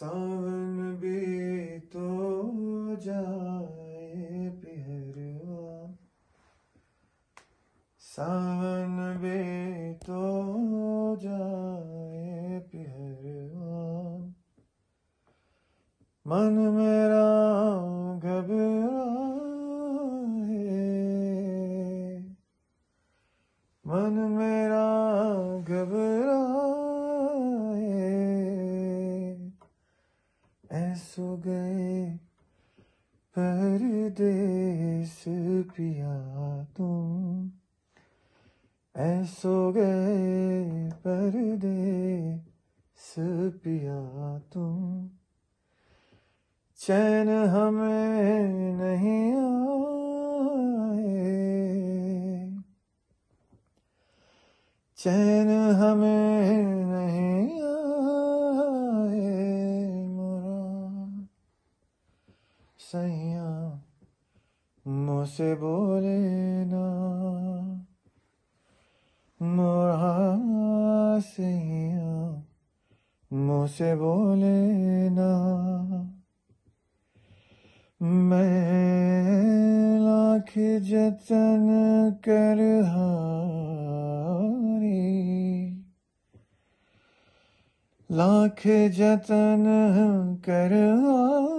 सावन भी तो जाए पिहरवा सावन भी तो जाए पिहरवा मन मेरा घबरा मन मेरा घबरा सो गए परदेस पिया तुम ऐसो गए पर दे पिया तुम चैन हमें नहीं आए चैन हमें सैया मुसे बोले ना मोरा सैया मुँह बोले ना मैं लाख जतन कर हारी लाख जतन कर हारी